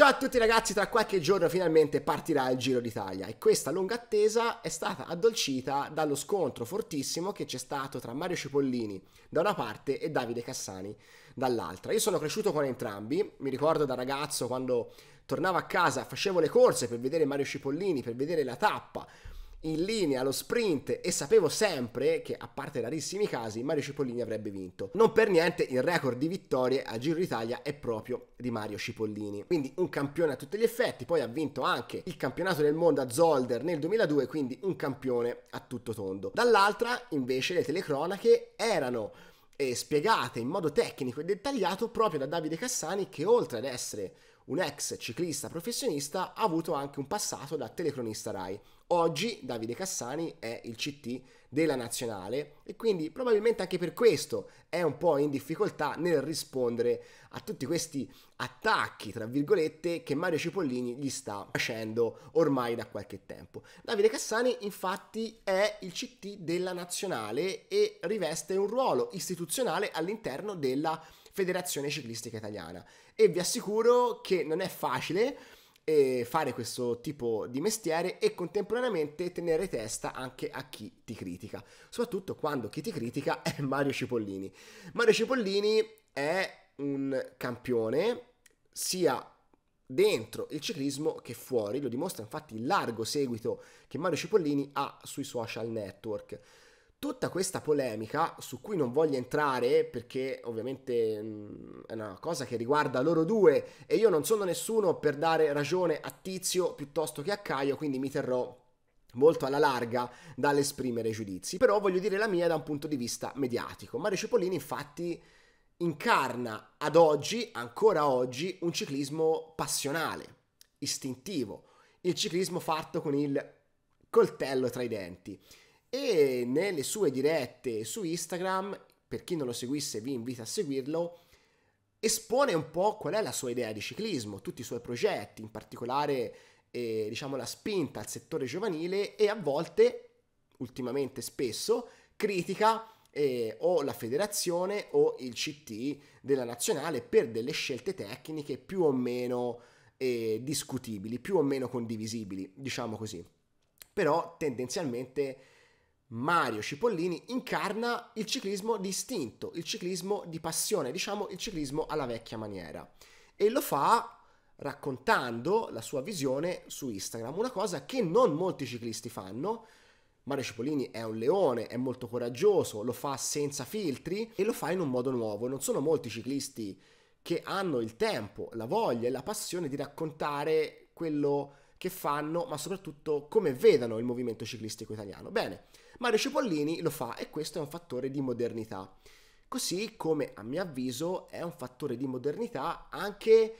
Ciao a tutti ragazzi, tra qualche giorno finalmente partirà il Giro d'Italia e questa lunga attesa è stata addolcita dallo scontro fortissimo che c'è stato tra Mario Cipollini da una parte e Davide Cassani dall'altra. Io sono cresciuto con entrambi, mi ricordo da ragazzo quando tornavo a casa, facevo le corse per vedere Mario Cipollini, per vedere la tappa, in linea allo sprint e sapevo sempre che, a parte rarissimi casi, Mario Cipollini avrebbe vinto. Non per niente il record di vittorie a Giro d'Italia è proprio di Mario Cipollini. Quindi un campione a tutti gli effetti, poi ha vinto anche il campionato del mondo a Zolder nel 2002, quindi un campione a tutto tondo. Dall'altra, invece, le telecronache erano eh, spiegate in modo tecnico e dettagliato proprio da Davide Cassani che oltre ad essere un ex ciclista professionista ha avuto anche un passato da telecronista RAI Oggi Davide Cassani è il CT della nazionale e quindi probabilmente anche per questo è un po' in difficoltà nel rispondere a tutti questi attacchi, tra virgolette, che Mario Cipollini gli sta facendo ormai da qualche tempo. Davide Cassani infatti è il CT della nazionale e riveste un ruolo istituzionale all'interno della Federazione Ciclistica Italiana e vi assicuro che non è facile eh, fare questo tipo di mestiere e contemporaneamente tenere testa anche a chi ti critica, soprattutto quando chi ti critica è Mario Cipollini. Mario Cipollini è un campione sia dentro il ciclismo che fuori, lo dimostra infatti il largo seguito che Mario Cipollini ha sui social network. Tutta questa polemica, su cui non voglio entrare perché ovviamente mh, è una cosa che riguarda loro due e io non sono nessuno per dare ragione a Tizio piuttosto che a Caio, quindi mi terrò molto alla larga dall'esprimere giudizi, però voglio dire la mia da un punto di vista mediatico. Mario Cipollini infatti incarna ad oggi, ancora oggi, un ciclismo passionale, istintivo, il ciclismo fatto con il coltello tra i denti e nelle sue dirette su Instagram, per chi non lo seguisse vi invito a seguirlo, espone un po' qual è la sua idea di ciclismo, tutti i suoi progetti, in particolare eh, diciamo la spinta al settore giovanile e a volte, ultimamente spesso, critica eh, o la federazione o il CT della nazionale per delle scelte tecniche più o meno eh, discutibili, più o meno condivisibili, diciamo così. Però tendenzialmente Mario Cipollini incarna il ciclismo di istinto, il ciclismo di passione, diciamo il ciclismo alla vecchia maniera. E lo fa raccontando la sua visione su Instagram, una cosa che non molti ciclisti fanno. Mario Cipollini è un leone, è molto coraggioso, lo fa senza filtri e lo fa in un modo nuovo. Non sono molti ciclisti che hanno il tempo, la voglia e la passione di raccontare quello che fanno, ma soprattutto come vedano il movimento ciclistico italiano. Bene, Mario Cipollini lo fa e questo è un fattore di modernità. Così come a mio avviso è un fattore di modernità anche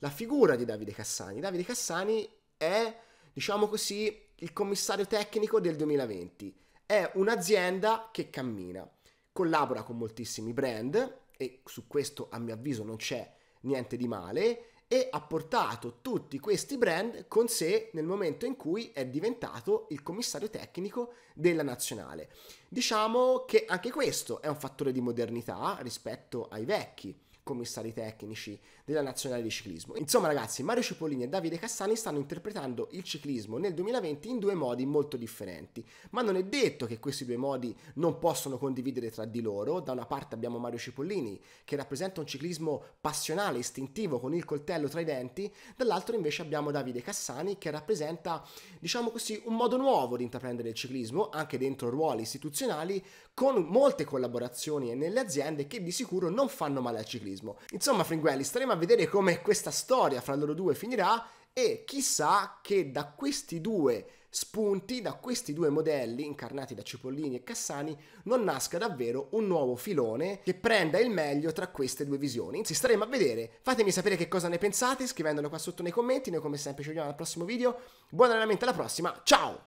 la figura di Davide Cassani. Davide Cassani è, diciamo così, il commissario tecnico del 2020. È un'azienda che cammina, collabora con moltissimi brand e su questo a mio avviso non c'è niente di male e ha portato tutti questi brand con sé nel momento in cui è diventato il commissario tecnico della nazionale. Diciamo che anche questo è un fattore di modernità rispetto ai vecchi commissari tecnici della nazionale di ciclismo. Insomma ragazzi, Mario Cipollini e Davide Cassani stanno interpretando il ciclismo nel 2020 in due modi molto differenti, ma non è detto che questi due modi non possono condividere tra di loro. Da una parte abbiamo Mario Cipollini che rappresenta un ciclismo passionale, istintivo, con il coltello tra i denti, dall'altro invece abbiamo Davide Cassani che rappresenta, diciamo così, un modo nuovo di intraprendere il ciclismo, anche dentro ruoli istituzionali, con molte collaborazioni e nelle aziende che di sicuro non fanno male al ciclismo razzismo. Insomma, fringuelli, staremo a vedere come questa storia fra loro due finirà e chissà che da questi due spunti, da questi due modelli incarnati da Cipollini e Cassani, non nasca davvero un nuovo filone che prenda il meglio tra queste due visioni. Insomma, staremo a vedere. Fatemi sapere che cosa ne pensate scrivendolo qua sotto nei commenti. Noi come sempre ci vediamo al prossimo video. Buon allenamento alla prossima. Ciao!